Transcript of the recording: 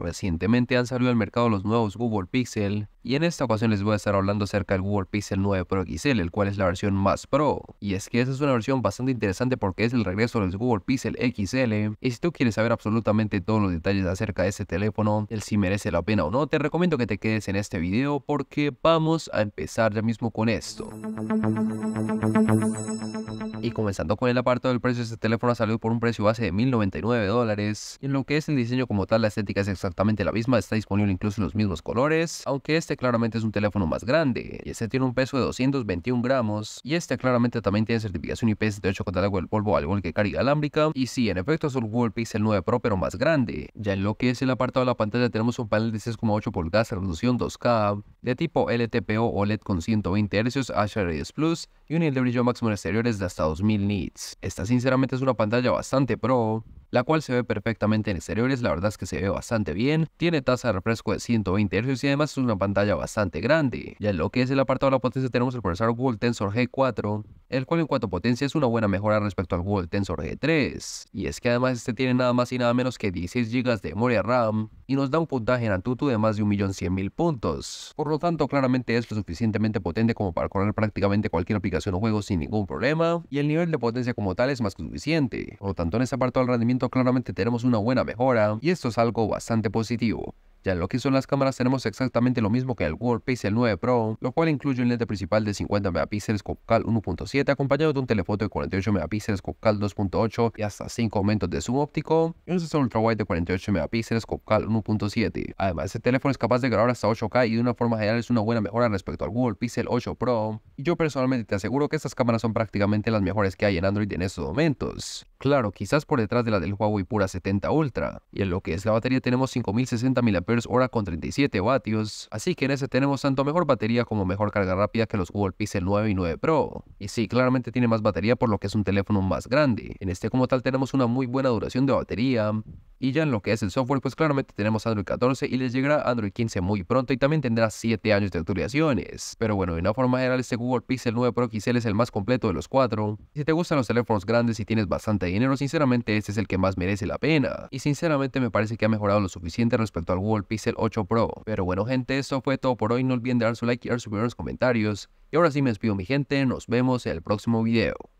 Recientemente han salido al mercado los nuevos Google Pixel y en esta ocasión les voy a estar hablando acerca del Google Pixel 9 Pro XL, el cual es la versión más pro. Y es que esa es una versión bastante interesante porque es el regreso del Google Pixel XL y si tú quieres saber absolutamente todos los detalles acerca de este teléfono, el si merece la pena o no, te recomiendo que te quedes en este video porque vamos a empezar ya mismo con esto. Y comenzando con el apartado del precio, este teléfono ha salido por un precio base de 1099 dólares. En lo que es el diseño como tal, la estética es extraordinaria exactamente la misma, está disponible incluso en los mismos colores, aunque este claramente es un teléfono más grande, y este tiene un peso de 221 gramos, y este claramente también tiene certificación IP68 con agua del polvo, al igual que carga alámbrica, y sí, en efecto es un Google Pixel 9 Pro, pero más grande. Ya en lo que es el apartado de la pantalla tenemos un panel de 6,8 pulgadas, resolución 2K, de tipo LTPO OLED con 120 Hz, HRS Plus, y un nivel de brillo máximo en exteriores de hasta 2000 nits. Esta sinceramente es una pantalla bastante pro, la cual se ve perfectamente en exteriores, la verdad es que se ve bastante bien, tiene tasa de refresco de 120 Hz y además es una pantalla bastante grande. Ya en lo que es el apartado de la potencia tenemos el procesador Google Tensor G4, el cual en cuanto a potencia es una buena mejora respecto al Google Tensor G3, y es que además este tiene nada más y nada menos que 16 GB de memoria RAM y nos da un puntaje en Antutu de más de 1.100.000 puntos, por lo tanto claramente es lo suficientemente potente como para correr prácticamente cualquier aplicación o juego sin ningún problema, y el nivel de potencia como tal es más que suficiente, por lo tanto en ese apartado del rendimiento claramente tenemos una buena mejora, y esto es algo bastante positivo lo que son las cámaras tenemos exactamente lo mismo que el World Pixel 9 Pro, lo cual incluye un lente principal de 50 megapíxeles con 1.7 acompañado de un telefoto de 48 megapíxeles con 2.8 y hasta 5 aumentos de zoom óptico y un sensor ultrawide de 48 megapíxeles con 1.7. Además, este teléfono es capaz de grabar hasta 8K y de una forma general es una buena mejora respecto al Google Pixel 8 Pro. Y yo personalmente te aseguro que estas cámaras son prácticamente las mejores que hay en Android en estos momentos. Claro, quizás por detrás de la del Huawei Pura 70 Ultra. Y en lo que es la batería tenemos 5060 mAh con 37 vatios. Así que en ese tenemos tanto mejor batería como mejor carga rápida que los Google Pixel 9 y 9 Pro. Y sí, claramente tiene más batería por lo que es un teléfono más grande. En este como tal tenemos una muy buena duración de batería. Y ya en lo que es el software, pues claramente tenemos Android 14 y les llegará Android 15 muy pronto y también tendrá 7 años de actualizaciones. Pero bueno, de una forma general, este Google Pixel 9 Pro XL es el más completo de los cuatro. Si te gustan los teléfonos grandes y tienes bastante dinero, sinceramente este es el que más merece la pena. Y sinceramente me parece que ha mejorado lo suficiente respecto al Google Pixel 8 Pro. Pero bueno gente, eso fue todo por hoy, no olviden dar su like y dar sus primeros comentarios. Y ahora sí me despido mi gente, nos vemos en el próximo video.